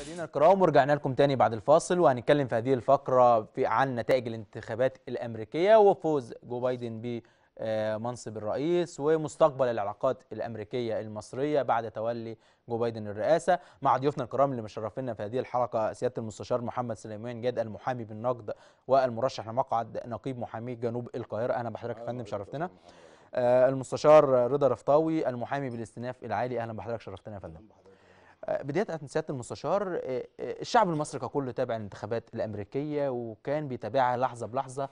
مشاهدينا الكرام ورجعنا لكم تاني بعد الفاصل وهنتكلم في هذه الفقره في عن نتائج الانتخابات الامريكيه وفوز جو بايدن بمنصب الرئيس ومستقبل العلاقات الامريكيه المصريه بعد تولي جو بايدن الرئاسه مع ضيوفنا الكرام اللي مشرفينا في هذه الحلقه سياده المستشار محمد سليمان جاد المحامي بالنقد والمرشح لمقعد نقيب محامي جنوب القاهره اهلا بحضرتك يا فندم شرفتنا آه، المستشار رضا رفطاوي المحامي بالاستئناف العالي اهلا بحضرتك شرفتنا يا فندم آه، بداية من سيادة المستشار آه، آه، الشعب المصري ككل تابع الانتخابات الأمريكية وكان بيتابعها لحظة بلحظة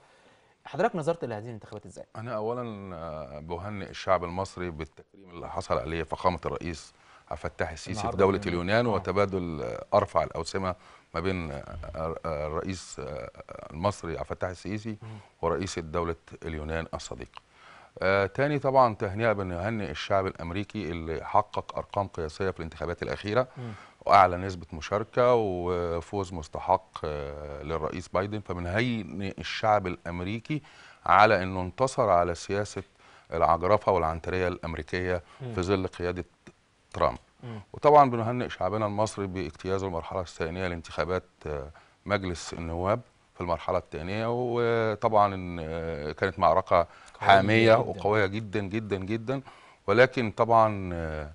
حضرتك نظرت لهذه الانتخابات ازاي؟ أنا أولا بهنئ الشعب المصري بالتكريم اللي حصل عليه فخامة الرئيس عبد الفتاح السيسي في دولة اليونان وتبادل أرفع الأوسمة ما بين الرئيس المصري عبد الفتاح السيسي ورئيس دولة اليونان الصديق آه، تاني طبعا تهنئه بنهنئ الشعب الامريكي اللي حقق ارقام قياسيه في الانتخابات الاخيره م. واعلى نسبه مشاركه وفوز مستحق آه، للرئيس بايدن فبنهنئ الشعب الامريكي على انه انتصر على سياسه العجرفه والعنتريه الامريكيه م. في ظل قياده ترامب وطبعا بنهنئ شعبنا المصري باجتيازه المرحله الثانيه لانتخابات آه، مجلس النواب في المرحله الثانيه وطبعا كانت معركه حاميه وقويه جدا جدا جدا ولكن طبعا آه،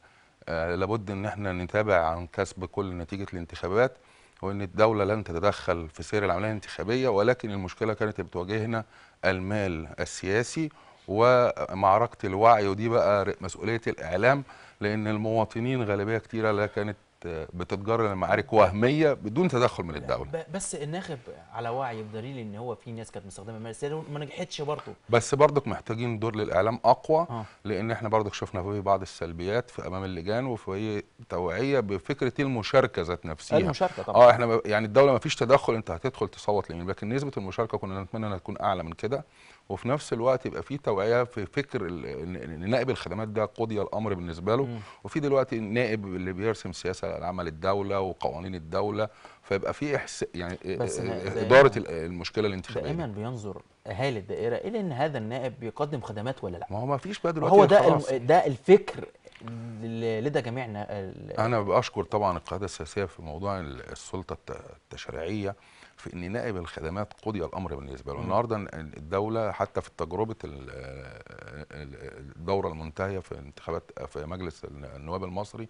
آه، لابد ان احنا نتابع عن كسب كل نتيجه الانتخابات وان الدوله لن تتدخل في سير العمليه الانتخابيه ولكن المشكله كانت بتواجهنا المال السياسي ومعركه الوعي ودي بقى مسؤوليه الاعلام لان المواطنين غالبيه كتيره لا كانت بتتجرى لمعارك وهميه بدون تدخل من الدوله بس الناخب على وعي بدليل ان هو في ناس كانت مستخدمه المال ما نجحتش برضه بس برضك محتاجين دور للاعلام اقوى آه. لان احنا برضك شفنا في بعض السلبيات في امام اللجان وفي توعيه بفكره المشاركه ذات نفسها المشاركه طبعا اه احنا يعني الدوله ما فيش تدخل انت هتدخل تصوت لمين لكن نسبه المشاركه كنا نتمنى انها تكون اعلى من كده وفي نفس الوقت يبقى في توعيه في فكر ان نائب الخدمات ده قضي الامر بالنسبه له وفي دلوقتي النائب اللي بيرسم سياسه العمل الدوله وقوانين الدوله فيبقى في إحس... يعني اداره المشكله الانتخابيه دائما بينظر اهالي الدائره الى ان هذا النائب بيقدم خدمات ولا لا ما هو ما فيش بقى دلوقتي هو ده الم... ده الفكر لدى جميعنا ال... انا بشكر طبعا القياده السياسيه في موضوع السلطه التشريعيه في ان نائب الخدمات قضي الامر بالنسبه له النهارده الدوله حتى في تجربه آه، الدوره المنتهيه في انتخابات في مجلس النواب المصري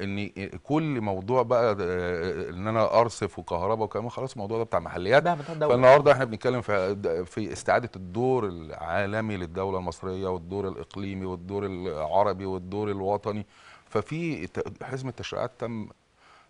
ان كل موضوع بقى آه، آه، ان انا ارصف وكهرباء وكلام خلاص الموضوع ده بتاع محليات فالنهارده احنا بنتكلم في استعاده الدور العالمي للدوله المصريه والدور الاقليمي والدور العربي والدور الوطني ففي حزم التشريعات تم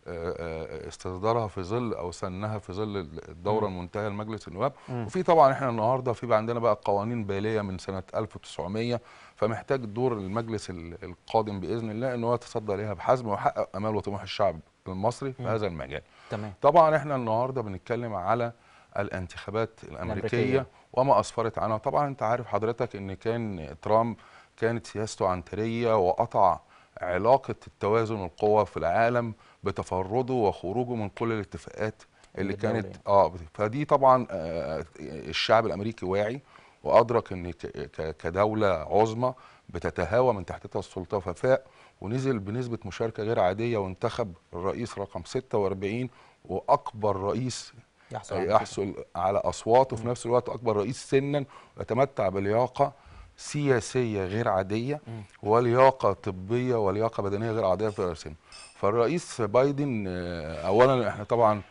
استصدارها في ظل او سنها في ظل الدوره المنتهيه لمجلس النواب وفي طبعا احنا النهارده في عندنا بقى قوانين باليه من سنه 1900 فمحتاج دور المجلس القادم باذن الله ان هو يتصدى ليها بحزم ويحقق امال وطموح الشعب المصري في هذا المجال تمام. طبعا احنا النهارده بنتكلم على الانتخابات الأمريكية. وما اسفرت عنها طبعا انت عارف حضرتك ان كان ترامب كانت سياسته عنتريه وقطع علاقه التوازن القوى في العالم بتفرده وخروجه من كل الاتفاقات اللي كانت اه فدي طبعا آه الشعب الامريكي واعي وادرك ان كدوله عظمى بتتهاوى من تحتها السلطه ففاق ونزل بنسبه مشاركه غير عاديه وانتخب الرئيس رقم 46 واكبر رئيس يحصل, آه، يحصل على اصوات وفي نفس الوقت اكبر رئيس سنا يتمتع بلياقه سياسيه غير عاديه ولياقه طبيه ولياقه بدنيه غير عاديه في سن فالرئيس بايدن آه، اولا احنا طبعا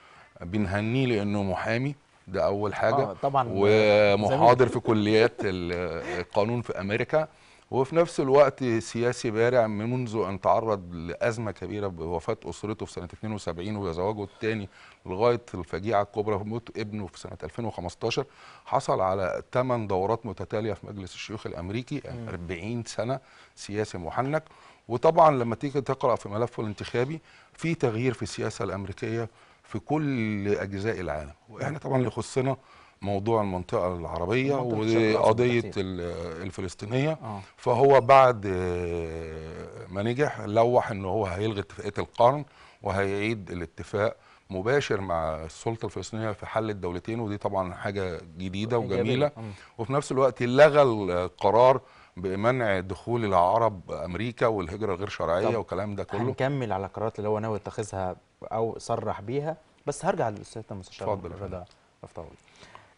بنهنيه لانه محامي ده اول حاجه آه طبعا ومحاضر في كليات آه، القانون في امريكا وفي نفس الوقت سياسي بارع من منذ ان تعرض لازمه كبيره بوفاه اسرته في سنه 72 وزواجه الثاني لغايه الفجيعه الكبرى في موت ابنه في سنه 2015 حصل على ثمان دورات متتاليه في مجلس الشيوخ الامريكي 40 سنه سياسي محنك وطبعا لما تيجي تقرا في ملفه الانتخابي في تغيير في السياسه الامريكيه في كل اجزاء العالم واحنا طبعا اللي يخصنا موضوع المنطقه العربيه وقضيه الفلسطينيه آه. فهو بعد آه، ما نجح لوح ان هو هيلغي اتفاقيه القرن وهيعيد الاتفاق مباشر مع السلطه الفلسطينيه في حل الدولتين ودي طبعا حاجه جديده وجميله وفي نفس الوقت لغى القرار بمنع دخول العرب امريكا والهجره الغير شرعيه والكلام ده كله هنكمل على القرارات اللي هو ناوي يتخذها او صرح بيها بس هرجع للسياده المستشار رضا افتراضي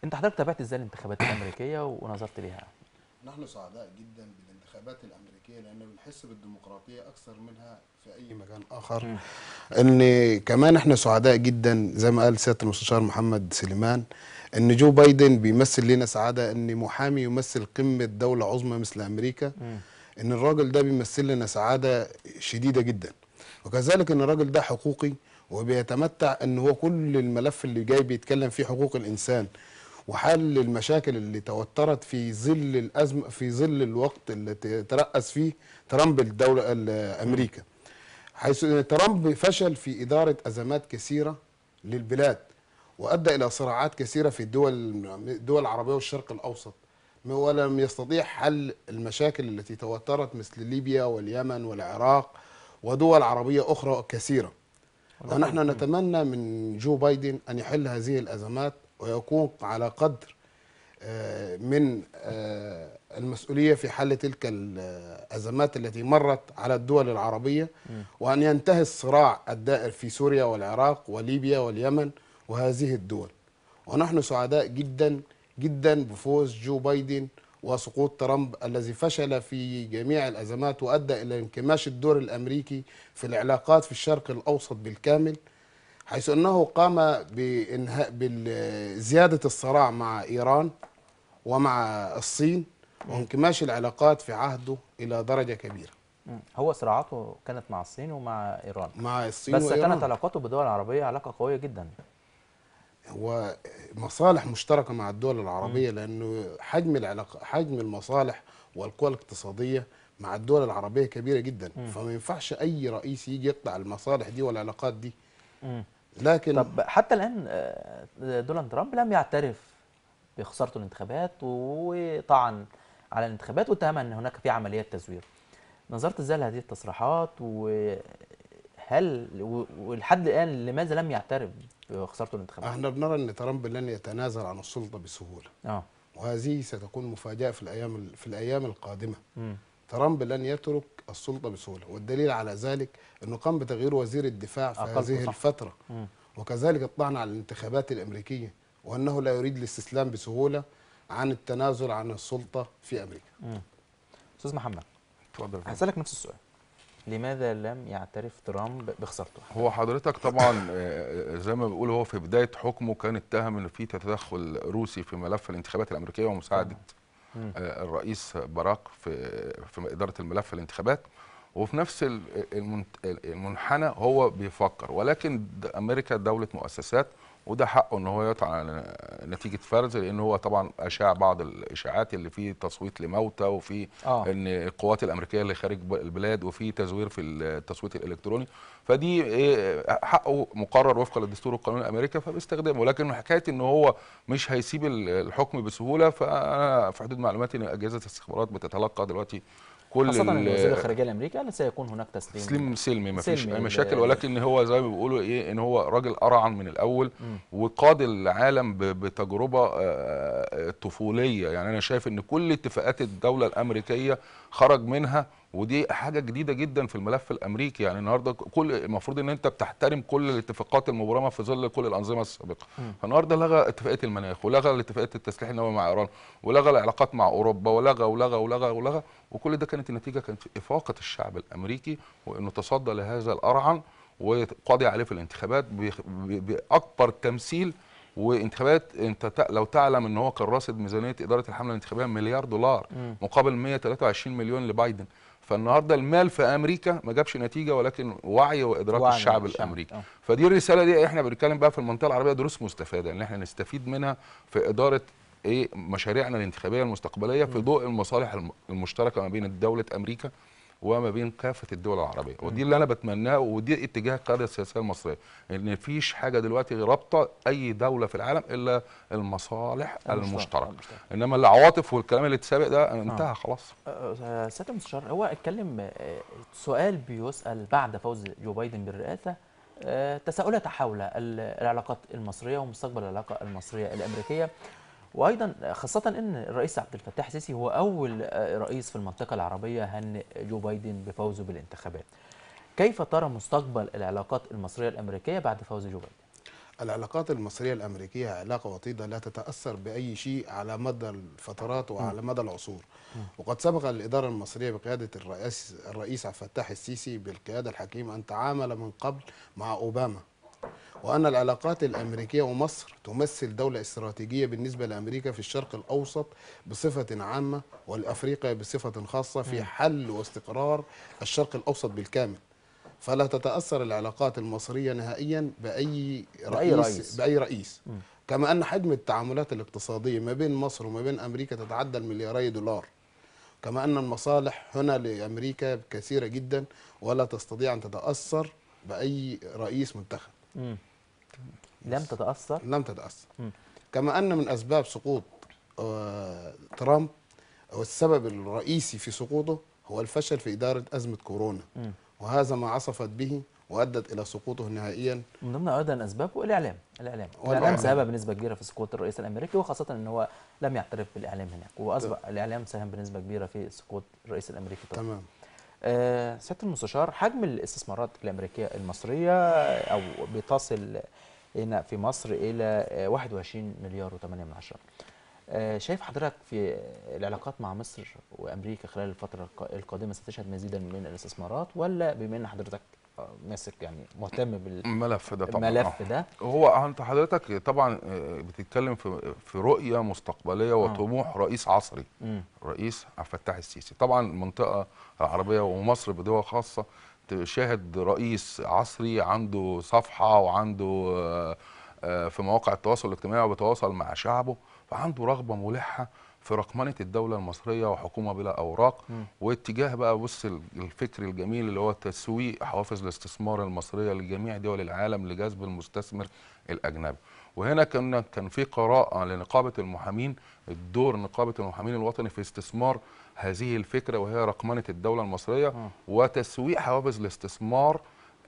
انت حضرتك تابعت ازاي الانتخابات الامريكيه ونظرت ليها نحن سعداء جدا بالانتخابات الامريكيه الامريكيه لان بنحس بالديمقراطيه اكثر منها في اي مكان اخر ان كمان احنا سعداء جدا زي ما قال سياده المستشار محمد سليمان ان جو بايدن بيمثل لنا سعاده ان محامي يمثل قمه دوله عظمى مثل امريكا ان الراجل ده بيمثل لنا سعاده شديده جدا وكذلك ان الراجل ده حقوقي وبيتمتع ان هو كل الملف اللي جاي بيتكلم فيه حقوق الانسان وحل المشاكل اللي توترت في ظل الازمه في ظل الوقت اللي ترأس فيه ترامب الدوله امريكا حيث ترامب فشل في اداره ازمات كثيره للبلاد وادى الى صراعات كثيره في الدول الدول العربيه والشرق الاوسط ولم يستطيع حل المشاكل التي توترت مثل ليبيا واليمن والعراق ودول عربيه اخرى كثيره ونحن نتمنى من جو بايدن ان يحل هذه الازمات ويكون على قدر آه، من آه، المسؤولية في حل تلك الأزمات آه، التي مرت على الدول العربية وأن ينتهي الصراع الدائر في سوريا والعراق وليبيا واليمن وهذه الدول ونحن سعداء جدا جدا بفوز جو بايدن وسقوط ترامب الذي فشل في جميع الأزمات وأدى إلى انكماش الدور الأمريكي في العلاقات في الشرق الأوسط بالكامل حيث أنه قام بإنهاء بزيادة الصراع مع إيران ومع الصين وانكماش العلاقات في عهده إلى درجة كبيرة هو صراعاته كانت مع الصين ومع إيران مع الصين بس وإيران. كانت علاقاته بالدول العربية علاقة قوية جدا هو مصالح مشتركة مع الدول العربية م. لأنه حجم العلاقة حجم المصالح والقوى الاقتصادية مع الدول العربية كبيرة جدا م. فما ينفعش أي رئيس يجي يقطع المصالح دي والعلاقات دي م. لكن طب حتى الان آه، دونالد ترامب لم يعترف بخسارته الانتخابات وطعن على الانتخابات واتهم ان هناك في عمليه تزوير نظرت ازاي لهذه التصريحات وهل ولحد الان لماذا لم يعترف بخسارته الانتخابات احنا بنرى ان ترامب لن يتنازل عن السلطه بسهوله اه وهذه ستكون مفاجاه في الايام في الايام القادمه م. ترامب لن يترك السلطه بسهوله والدليل على ذلك انه قام بتغيير وزير الدفاع في هذه الفتره وكذلك الطعن على الانتخابات الامريكيه وانه لا يريد الاستسلام بسهوله عن التنازل عن السلطه في امريكا. استاذ محمد اتفضل هسالك نفس السؤال. لماذا لم يعترف ترامب بخسارته؟ هو حضرتك طبعا آه، آه، زي ما بيقول هو في بدايه حكمه كان اتهم ان في تدخل روسي في ملف الانتخابات الامريكيه ومساعده آه، الرئيس باراك في في اداره الملف الانتخابات وفي نفس المنحنى هو بيفكر ولكن امريكا دوله مؤسسات وده حقه ان هو يطلع على نتيجه فرز لان هو طبعا اشاع بعض الاشاعات اللي في تصويت لموتى وفي آه. ان القوات الامريكيه اللي خارج البلاد وفي تزوير في التصويت الالكتروني فدي آه، حقه مقرر وفقا للدستور والقانون الامريكي فبيستخدمه ولكن حكايه ان هو مش هيسيب الحكم بسهوله فانا في حدود معلوماتي ان اجهزه الاستخبارات بتتلقى دلوقتي كل خاصه ان وزير الخارجيه الامريكي قال سيكون هناك تسليم تسليم سلمي ما فيش اي مشاكل ولكن هو زي ما بيقولوا ايه ان هو راجل أرعن من الاول وقاد العالم بتجربه آه، آه، طفوليه يعني انا شايف ان كل اتفاقات الدوله الامريكيه خرج منها ودي حاجه جديده جدا في الملف الامريكي يعني النهارده كل المفروض ان انت بتحترم كل الاتفاقات المبرمه في ظل كل الانظمه السابقه فالنهارده لغى اتفاقيه المناخ ولغى اتفاقيه التسليح النووي مع ايران ولغى العلاقات مع اوروبا ولغى ولغى ولغى ولغى وكل ده كانت النتيجه كانت افاقه الشعب الامريكي وانه تصدى لهذا الارعن وقضي عليه في الانتخابات باكبر تمثيل وانتخابات انت لو تعلم ان هو كان راصد ميزانيه اداره الحمله الانتخابيه مليار دولار مقابل 123 مليون لبايدن فالنهارده المال في امريكا ما جابش نتيجه ولكن وعي وادراك وعي الشعب الامريكي أوه. فدي الرساله دي احنا بنتكلم بقى في المنطقه العربيه دروس مستفاده ان احنا نستفيد منها في اداره ايه مشاريعنا الانتخابيه المستقبليه في ضوء المصالح المشتركه ما بين دوله امريكا وما بين كافه الدول العربيه ودي اللي انا بتمناه ودي اتجاه القياده السياسيه المصريه ان مفيش حاجه دلوقتي رابطه اي دوله في العالم الا المصالح المشتركه انما العواطف والكلام اللي اتسابق ده آه. انتهى آه. خلاص أه، سياده المستشار هو اتكلم آه، سؤال بيسال بعد فوز جو بايدن بالرئاسه تساؤلات حول العلاقات المصريه ومستقبل العلاقه المصريه الامريكيه وايضا خاصه ان الرئيس عبد الفتاح السيسي هو اول آه، رئيس في المنطقه العربيه هنئ جو بايدن بفوزه بالانتخابات كيف ترى مستقبل العلاقات المصريه الامريكيه بعد فوز جو بايدن العلاقات المصرية الأمريكية علاقة وطيدة لا تتأثر بأي شيء على مدى الفترات وعلى مدى العصور وقد سبق الإدارة المصرية بقيادة الرئيس الرئيس عبد الفتاح السيسي بالقيادة الحكيمة أن تعامل من قبل مع أوباما وأن العلاقات الأمريكية ومصر تمثل دولة استراتيجية بالنسبة لأمريكا في الشرق الأوسط بصفة عامة والأفريقيا بصفة خاصة في حل واستقرار الشرق الأوسط بالكامل فلا تتأثر العلاقات المصرية نهائيا بأي رئيس, بأي رئيس. بأي رئيس. كما أن حجم التعاملات الاقتصادية ما بين مصر وما بين أمريكا تتعدى الملياري دولار كما أن المصالح هنا لأمريكا كثيرة جدا ولا تستطيع أن تتأثر بأي رئيس منتخب لم تتاثر لم تتاثر م. كما ان من اسباب سقوط آه، ترامب والسبب الرئيسي في سقوطه هو الفشل في اداره ازمه كورونا م. وهذا ما عصفت به وادت الى سقوطه نهائيا من ضمن ايضا اسبابه الاعلام الاعلام الاعلام ساهم بنسبه كبيره في سقوط الرئيس الامريكي وخاصه ان هو لم يعترف بالاعلام هناك واصبح الاعلام ساهم بنسبه كبيره في سقوط الرئيس الامريكي طبعا. تمام سياده المستشار حجم الاستثمارات الامريكيه المصريه او بتصل هنا في مصر الى 21 آه، مليار و8 من عشرة آه، شايف حضرتك في العلاقات مع مصر وامريكا خلال الفتره القادمه ستشهد مزيدا من الاستثمارات ولا بما ان حضرتك ماسك يعني مهتم بالملف ده طبعا الملف ده آه. هو انت حضرتك طبعا آه، بتتكلم في في رؤيه مستقبليه آه. وطموح رئيس عصري م. رئيس عبد الفتاح السيسي طبعا المنطقه العربيه ومصر بدول خاصه تشاهد رئيس عصري عنده صفحه وعنده في مواقع التواصل الاجتماعي وبيتواصل مع شعبه فعنده رغبه ملحه في رقمنه الدوله المصريه وحكومه بلا اوراق م. واتجاه بقى بص الفكر الجميل اللي هو تسويق حوافز الاستثمار المصريه لجميع دول العالم لجذب المستثمر الاجنبي وهنا كان كان في قراءه لنقابه المحامين الدور نقابه المحامين الوطني في استثمار هذه الفكره وهي رقمنه الدوله المصريه م. وتسويق حوافز الاستثمار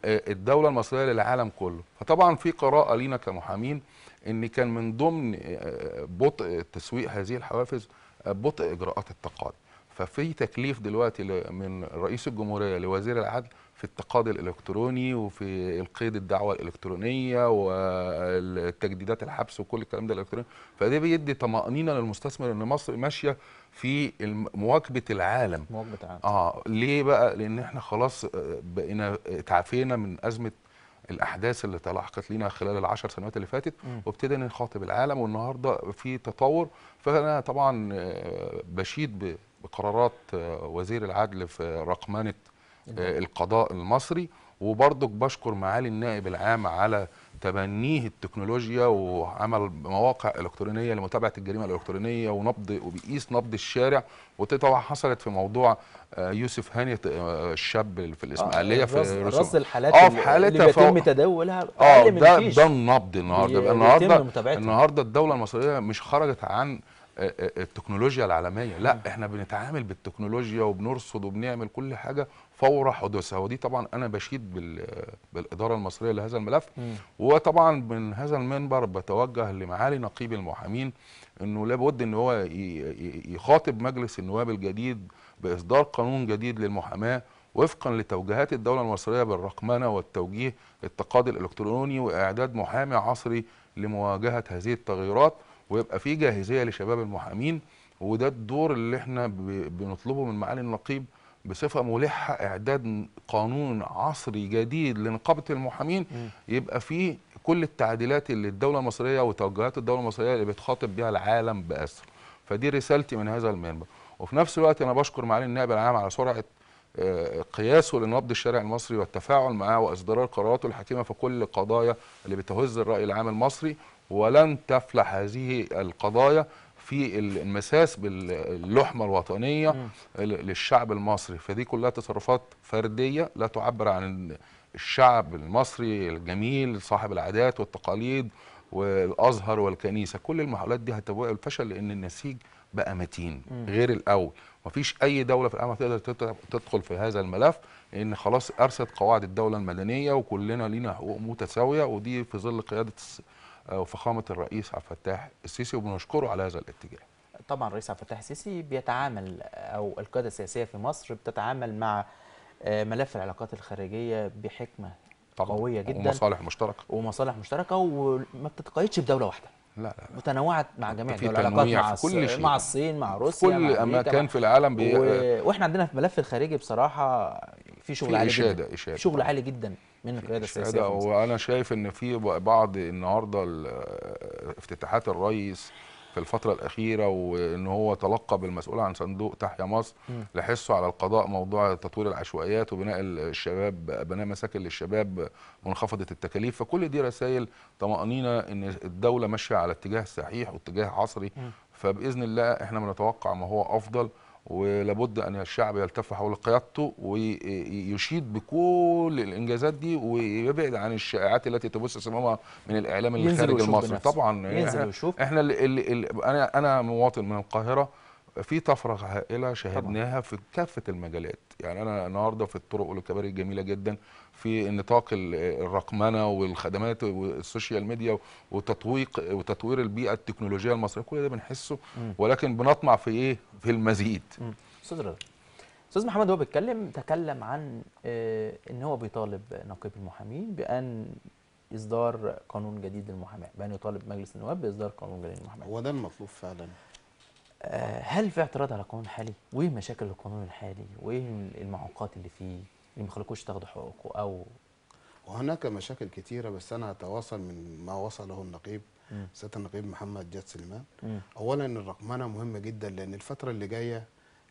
الدوله المصريه للعالم كله فطبعا في قراءه لينا كمحامين ان كان من ضمن آه، بطء تسويق هذه الحوافز آه، بطء اجراءات التقاضي ففي تكليف دلوقتي من رئيس الجمهوريه لوزير العدل في التقاضي الالكتروني وفي القيد الدعوه الالكترونيه والتجديدات الحبس وكل الكلام ده الالكتروني فده بيدي طمانينه للمستثمر ان مصر ماشيه في مواكبه العالم مواكبه العالم اه ليه بقى لان احنا خلاص آه، بقينا تعافينا من ازمه الاحداث اللي تلاحقت لينا خلال العشر سنوات اللي فاتت وابتدينا نخاطب العالم والنهارده في تطور فانا طبعا آه، بشيد بقرارات آه، وزير العدل في رقمنه آه، القضاء المصري وبرضك بشكر معالي النائب العام على تبنيه التكنولوجيا وعمل مواقع الكترونيه لمتابعه الجريمه الالكترونيه ونبض وبيقيس نبض الشارع ودي طبعا حصلت في موضوع آه، يوسف هاني آه، الشاب في الاسماعيليه آه في رصد الحالات آه في اللي بيتم تداولها اه ده ده النبض النهارده النهارده النهارده الدوله المصريه مش خرجت عن التكنولوجيا العالميه لا احنا بنتعامل بالتكنولوجيا وبنرصد وبنعمل كل حاجه فور حدوثها ودي طبعا انا بشيد بالاداره المصريه لهذا الملف م. وطبعا من هذا المنبر بتوجه لمعالي نقيب المحامين انه لابد ان هو يخاطب مجلس النواب الجديد باصدار قانون جديد للمحاماه وفقا لتوجيهات الدوله المصريه بالرقمنه والتوجيه التقاضي الالكتروني واعداد محامي عصري لمواجهه هذه التغيرات ويبقى في جاهزيه لشباب المحامين وده الدور اللي احنا بنطلبه من معالي النقيب بصفه ملحه اعداد قانون عصري جديد لنقابه المحامين يبقى فيه كل التعديلات اللي الدوله المصريه وتوجهات الدوله المصريه اللي بتخاطب بيها العالم باسره فدي رسالتي من هذا المنبر وفي نفس الوقت انا بشكر معالي النائب العام على سرعه آه، قياسه لنبض الشارع المصري والتفاعل معه واصدار قراراته الحكيمه في كل القضايا اللي بتهز الراي العام المصري ولن تفلح هذه القضايا في المساس باللحمه الوطنيه م. للشعب المصري فدي كلها تصرفات فرديه لا تعبر عن الشعب المصري الجميل صاحب العادات والتقاليد والازهر والكنيسه كل المحاولات دي هتبقى الفشل لان النسيج بقى متين م. غير الاول مفيش اي دوله في العالم تقدر تدخل في هذا الملف لان خلاص ارست قواعد الدوله المدنيه وكلنا لينا حقوق متساويه ودي في ظل قياده آه، وفخامه الرئيس عبد الفتاح السيسي وبنشكره على هذا الاتجاه. طبعا الرئيس عبد الفتاح السيسي بيتعامل او القياده السياسيه في مصر بتتعامل مع آه، ملف العلاقات الخارجيه بحكمه طبعا. قويه جدا ومصالح مشتركه ومصالح مشتركه وما بتتقيدش بدوله واحده لا لا, لا. متنوعه مع جميع دول العلاقات مع في كل مع الصين مع روسيا كل مع اماكن في العالم بي... و... واحنا عندنا في ملف الخارجي بصراحه في شغل في عالي إشادة جدا إشادة. شغل عالي جدا من القياده السياسيه وانا شايف ان في بعض النهارده افتتاحات الرئيس في الفترة الأخيرة وإن هو تلقب المسؤول عن صندوق تحيا مصر لحسه على القضاء موضوع تطوير العشوائيات وبناء الشباب بناء مساكن للشباب منخفضه التكاليف فكل دي رسائل طمأنينة إن الدولة ماشية على اتجاه صحيح واتجاه عصري فبإذن الله إحنا بنتوقع ما هو أفضل ولابد ان الشعب يلتف حول قيادته ويشيد بكل الانجازات دي ويبعد عن الشائعات التي تبث سمامها من الاعلام الخارجي المصري طبعا ينزل احنا اللي اللي انا انا مواطن من القاهره في طفره هائله شهدناها في كافه المجالات يعني انا النهارده في الطرق والكباري الجميله جدا في نطاق الرقمنه والخدمات والسوشيال ميديا وتطويق وتطوير البيئه التكنولوجيه المصريه كل ده بنحسه ولكن بنطمع في ايه في المزيد استاذ رضا استاذ محمد وهو بيتكلم تكلم عن آه، ان هو بيطالب نقيب المحامين بان اصدار قانون جديد للمحاماه بان يطالب مجلس النواب باصدار قانون جديد للمحاماه هو ده المطلوب فعلا آه، هل في اعتراض على القانون الحالي؟ وايه مشاكل القانون الحالي؟ وايه المعوقات اللي فيه اللي ما خلوكوش تاخدوا حقوقكم او وهناك مشاكل كثيره بس انا اتواصل من ما وصله النقيب سياده النقيب محمد جاد سليمان اولا الرقمنه مهمه جدا لان الفتره اللي جايه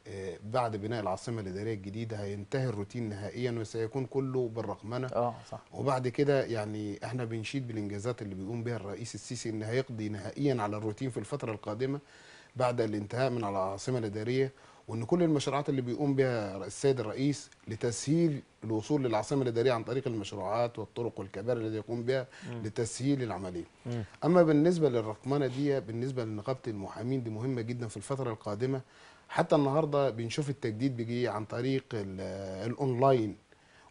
آه، بعد بناء العاصمه الاداريه الجديده هينتهي الروتين نهائيا وسيكون كله بالرقمنه اه صح وبعد كده يعني احنا بنشيد بالانجازات اللي بيقوم بها الرئيس السيسي ان هيقضي نهائيا على الروتين في الفتره القادمه بعد الانتهاء من العاصمه الاداريه وان كل المشروعات اللي بيقوم بها السيد الرئيس لتسهيل الوصول للعاصمه الاداريه عن طريق المشروعات والطرق والكباري التي يقوم بها م. لتسهيل العمليه. م. اما بالنسبه للرقمنه دي بالنسبه لنقابه المحامين دي مهمه جدا في الفتره القادمه حتى النهارده بنشوف التجديد بيجي عن طريق الاونلاين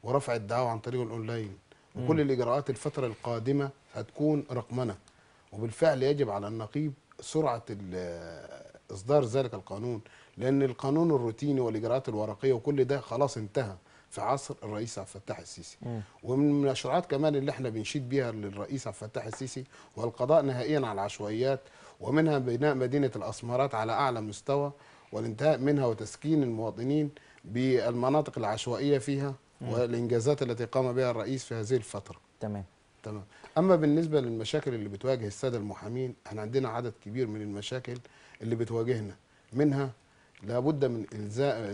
ورفع الدعوه عن طريق الاونلاين وكل الاجراءات الفتره القادمه هتكون رقمنه وبالفعل يجب على النقيب سرعه اصدار ذلك القانون لان القانون الروتيني والاجراءات الورقيه وكل ده خلاص انتهى في عصر الرئيس عبد الفتاح السيسي ومن المشروعات كمان اللي احنا بنشيد بيها للرئيس عبد الفتاح السيسي هو القضاء نهائيا على العشوائيات ومنها بناء مدينه الاسمرات على اعلى مستوى والانتهاء منها وتسكين المواطنين بالمناطق العشوائيه فيها والانجازات التي قام بها الرئيس في هذه الفتره تمام تمام اما بالنسبه للمشاكل اللي بتواجه الساده المحامين احنا عندنا عدد كبير من المشاكل اللي بتواجهنا منها لابد من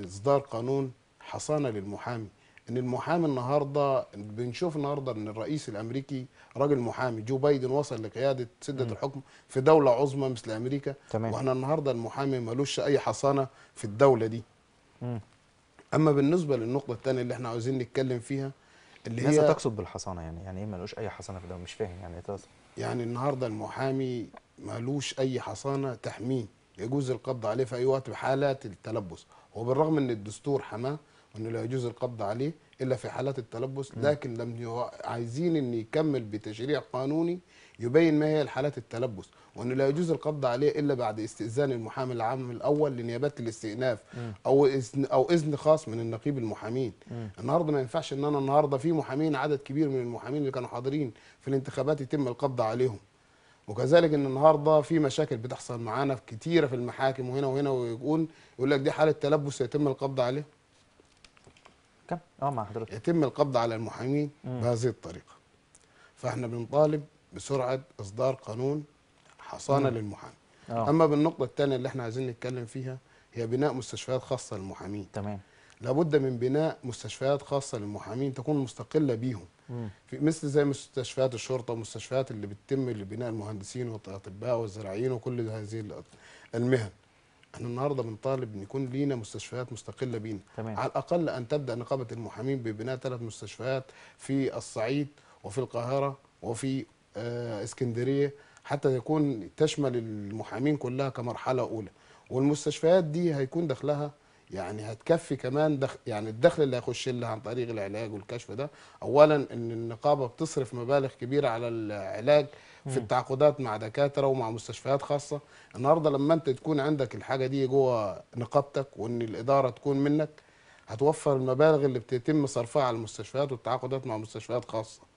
اصدار قانون حصانه للمحامي ان المحامي النهارده بنشوف النهارده ان الرئيس الامريكي راجل محامي جو بايدن وصل لقياده سده م. الحكم في دوله عظمى مثل امريكا تمام. واحنا النهارده المحامي ملوش اي حصانه في الدوله دي م. اما بالنسبه للنقطه الثانيه اللي احنا عاوزين نتكلم فيها اللي هي تقصد بالحصانه يعني يعني ايه ملوش اي حصانه في ده مش فاهم يعني إيه تقصد يعني النهارده المحامي ملوش اي حصانه تحميه يجوز القبض عليه في اي وقت بحالات التلبس وبالرغم ان الدستور حماه وانه لا يجوز القبض عليه الا في حالات التلبس لكن لم عايزين ان يكمل بتشريع قانوني يبين ما هي حالات التلبس وانه لا يجوز القبض عليه الا بعد استئذان المحامي العام الاول لنيابه الاستئناف او إذن او اذن خاص من النقيب المحامين النهارده ما ينفعش ان انا النهارده في محامين عدد كبير من المحامين اللي كانوا حاضرين في الانتخابات يتم القبض عليهم وكذلك ان النهارده في مشاكل بتحصل معانا كتيره في المحاكم وهنا وهنا ويقول يقول لك دي حاله تلبس يتم القبض عليه كم اه مع حضرتك يتم القبض على المحامين بهذه الطريقه فاحنا بنطالب بسرعه اصدار قانون حصانه مم. للمحامي أوه. اما بالنقطه الثانيه اللي احنا عايزين نتكلم فيها هي بناء مستشفيات خاصه للمحامين تمام لابد من بناء مستشفيات خاصه للمحامين تكون مستقله بيهم في مثل زي مستشفيات الشرطه ومستشفيات اللي بتتم لبناء المهندسين والاطباء والزراعيين وكل هذه المهن احنا النهارده بنطالب ان يكون لينا مستشفيات مستقله بينا تمام. على الاقل ان تبدا نقابه المحامين ببناء ثلاث مستشفيات في الصعيد وفي القاهره وفي آه اسكندريه حتى يكون تشمل المحامين كلها كمرحله اولى والمستشفيات دي هيكون دخلها يعني هتكفي كمان دخل يعني الدخل اللي هيخش لها عن طريق العلاج والكشف ده اولا ان النقابه بتصرف مبالغ كبيره على العلاج في التعاقدات مع دكاتره ومع مستشفيات خاصه النهارده لما انت تكون عندك الحاجه دي جوه نقابتك وان الاداره تكون منك هتوفر المبالغ اللي بتتم صرفها على المستشفيات والتعاقدات مع مستشفيات خاصه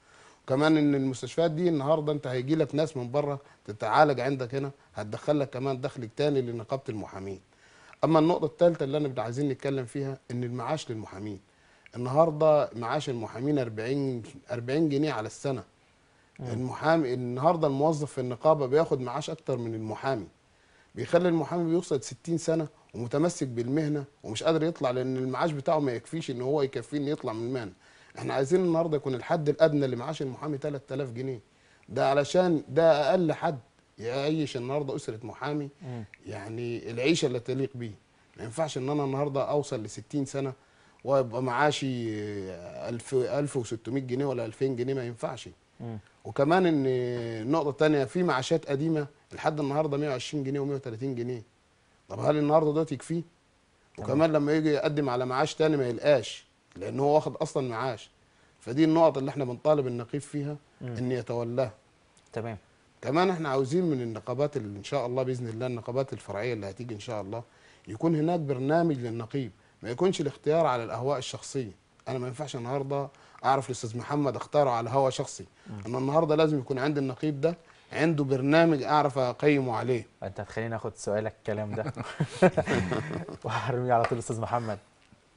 كمان ان المستشفيات دي النهارده انت هيجي لك ناس من بره تتعالج عندك هنا هتدخل لك كمان دخل تاني لنقابه المحامين اما النقطه الثالثه اللي انا عايزين نتكلم فيها ان المعاش للمحامين النهارده معاش المحامين 40 40 جنيه على السنه المحامي النهارده الموظف في النقابه بياخد معاش اكتر من المحامي بيخلي المحامي بيوصل 60 سنه ومتمسك بالمهنه ومش قادر يطلع لان المعاش بتاعه ما يكفيش ان هو يكفيه يطلع من المهنه احنا عايزين النهارده يكون الحد الادنى اللي معاش المحامي 3000 جنيه ده علشان ده اقل حد يعيش النهارده اسره محامي يعني العيشه اللي تليق بيه ما ينفعش ان انا النهارده اوصل ل 60 سنه ويبقى معاشي 1000 1600 جنيه ولا 2000 جنيه ما ينفعش وكمان ان النقطه الثانيه في معاشات قديمه لحد النهارده 120 جنيه و130 جنيه طب هل النهارده ده تكفيه وكمان لما يجي يقدم على معاش تاني ما يلقاش لان هو واخد اصلا معاش فدي النقط اللي احنا بنطالب النقيب فيها مم. ان يتولاه تمام كمان احنا عاوزين من النقابات اللي ان شاء الله باذن الله النقابات الفرعيه اللي هتيجي ان شاء الله يكون هناك برنامج للنقيب ما يكونش الاختيار على الاهواء الشخصيه انا ما ينفعش النهارده اعرف الاستاذ محمد اختاره على هوا شخصي مم. انا النهارده لازم يكون عندي النقيب ده عنده برنامج اعرف اقيمه عليه انت هتخليني اخد سؤالك الكلام ده وهرميه على طول استاذ محمد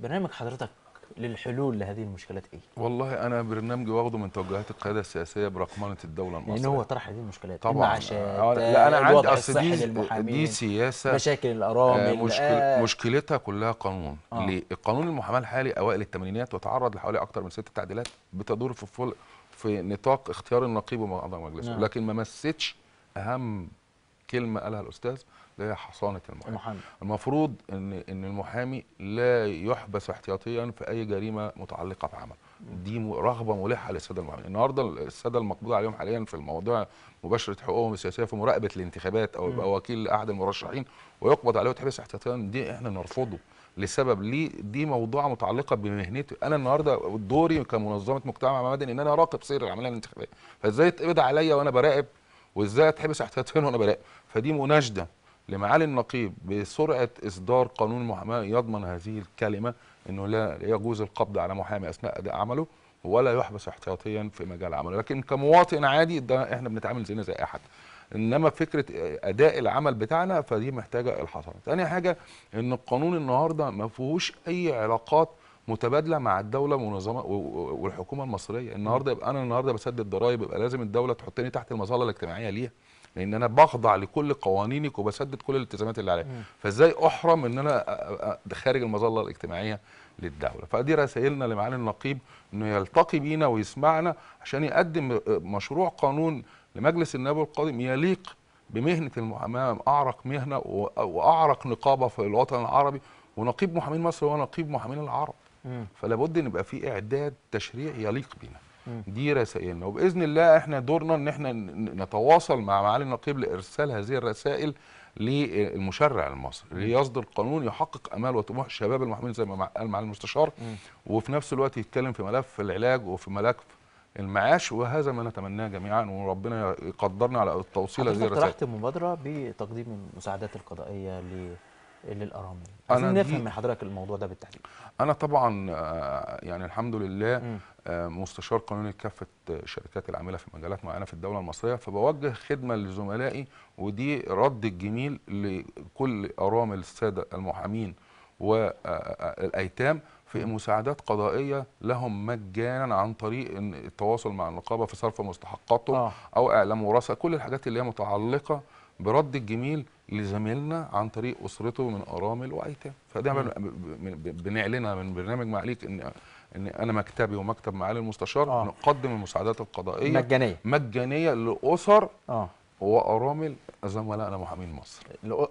برنامج حضرتك للحلول لهذه المشكلات ايه؟ والله انا برنامجي واخده من توجهات القياده السياسيه برقمنه الدوله المصريه. يعني هو طرح هذه المشكلات طبعا آه، لا انا عندي اصل دي, دي سياسه مشاكل آه، الارامل آه مشكل آه مشكلتها كلها قانون آه. ليه؟ القانون المحاماه الحالي اوائل الثمانينات وتعرض لحوالي اكثر من ست تعديلات بتدور في فل في نطاق اختيار النقيب ومعظم مجلسه نعم. لكن ما مستش اهم كلمه قالها الاستاذ اللي هي حصانه المحامي. المحامي المفروض ان ان المحامي لا يحبس احتياطيا في اي جريمه متعلقه بعمله دي رغبه ملحه للساده المحامين النهارده الساده المقبوض عليهم حاليا في الموضوع مباشره حقوقهم السياسيه في مراقبه الانتخابات او يبقى وكيل احد المرشحين ويقبض عليه ويتحبس احتياطيا دي احنا نرفضه لسبب ليه دي موضوعه متعلقه بمهنتي انا النهارده دوري كمنظمه مجتمع مدني ان انا اراقب سير العمليه الانتخابيه فازاي يتقبض عليا وانا براقب وازاي اتحبس احتياطيا وانا بلاقي فدي مناشده لمعالي النقيب بسرعه اصدار قانون محاماه يضمن هذه الكلمه انه لا يجوز القبض على محامي اثناء اداء عمله ولا يحبس احتياطيا في مجال عمله لكن كمواطن عادي ده احنا بنتعامل زينا زي احد انما فكره اداء العمل بتاعنا فدي محتاجه الحصر ثاني حاجه ان القانون النهارده ما فيهوش اي علاقات متبادله مع الدوله منظمه والحكومه المصريه النهارده يبقى انا النهارده بسدد ضرائب يبقى لازم الدوله تحطني تحت المظله الاجتماعيه ليها لان انا بخضع لكل قوانينك وبسدد كل الالتزامات اللي عليا فازاي احرم ان انا خارج المظله الاجتماعيه للدوله فدي رسائلنا لمعالي النقيب انه يلتقي بينا ويسمعنا عشان يقدم مشروع قانون لمجلس النواب القادم يليق بمهنه المحاماه اعرق مهنه واعرق نقابه في الوطن العربي ونقيب محامين مصر هو نقيب محامين العرب فلا بد ان يبقى في اعداد تشريع يليق بنا دي رسائلنا وباذن الله احنا دورنا ان احنا نتواصل مع معالي النقيب لارسال هذه الرسائل للمشرع المصري ليصدر قانون يحقق امال وطموح الشباب المحمول زي ما قال معالي المستشار وفي نفس الوقت يتكلم في ملف العلاج وفي ملف المعاش وهذا ما نتمناه جميعا وربنا يقدرنا على التوصيل هذه الرسائل. طرحت مبادره بتقديم المساعدات القضائيه ل للارامل عايزين نفهم من حضرتك الموضوع ده بالتحديد انا طبعا آه، يعني الحمد لله آه، مستشار قانوني لكافه الشركات العامله في مجالات معينه في الدوله المصريه فبوجه خدمه لزملائي ودي رد الجميل لكل ارامل الساده المحامين والايتام آه، في مساعدات قضائيه لهم مجانا عن طريق التواصل مع النقابه في صرف مستحقاته او اعلام وراثه كل الحاجات اللي هي متعلقه برد الجميل لزميلنا عن طريق اسرته من ارامل وايتام فده بنعلنها من برنامج معاليك ان ان انا مكتبي ومكتب معالي المستشار آه. نقدم المساعدات القضائيه مجانيه مجانيه لاسر اه وارامل زي انا محامين مصر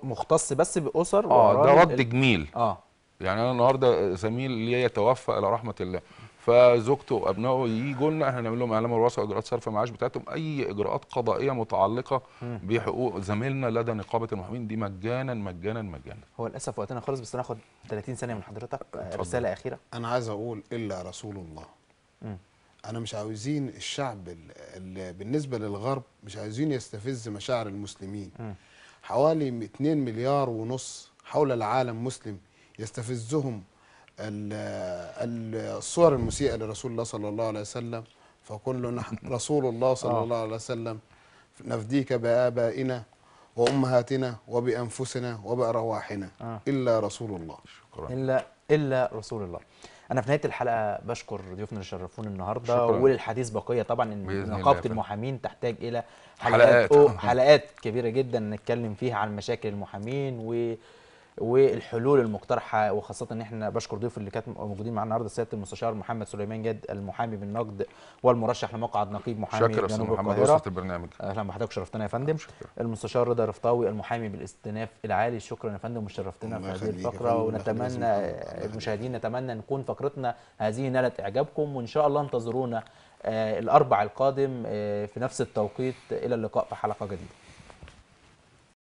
مختص بس باسر اه ده رد جميل اه يعني انا النهارده زميل ليا توفى الى رحمه الله فزوجته وابنائه يجوا لنا احنا نعمل لهم اعلام الوراثه واجراءات صرف المعاش بتاعتهم اي اجراءات قضائيه متعلقه بحقوق زميلنا لدى نقابه المحامين دي مجانا مجانا مجانا هو للاسف وقتنا خلص بس ناخد 30 ثانيه من حضرتك رساله اخيره انا عايز اقول الا رسول الله م. انا مش عاوزين الشعب اللي بالنسبه للغرب مش عايزين يستفز مشاعر المسلمين م. حوالي 2 مليار ونص حول العالم مسلم يستفزهم الصور المسيئة لرسول الله صلى الله عليه وسلم فقل نحن رسول الله صلى آه. الله عليه وسلم نفديك بآبائنا وأمهاتنا وبأنفسنا وبأرواحنا آه. إلا رسول الله شكرا إلا إلا رسول الله أنا في نهاية الحلقة بشكر ضيوفنا اللي شرفونا النهاردة شكرا. وللحديث بقية طبعا إن نقابة المحامين تحتاج إلى حلقات حلقات, حلقات كبيرة جدا نتكلم فيها عن مشاكل المحامين و والحلول المقترحه وخاصه ان احنا بشكر ضيوف اللي كانت موجودين معانا النهارده سياده المستشار محمد سليمان جد المحامي بالنقد والمرشح لمقعد نقيب محامي شكرا جنوب محمد القاهره البرنامج اهلا بحضرتك شرفتنا يا فندم شكرا. المستشار رضا رفطاوي المحامي بالاستئناف العالي شكرا يا فندم وشرفتنا في هذه الفقره ونتمنى المشاهدين نتمنى نكون فقرتنا هذه نالت اعجابكم وان شاء الله انتظرونا آه، الاربع القادم آه، في نفس التوقيت الى اللقاء في حلقه جديده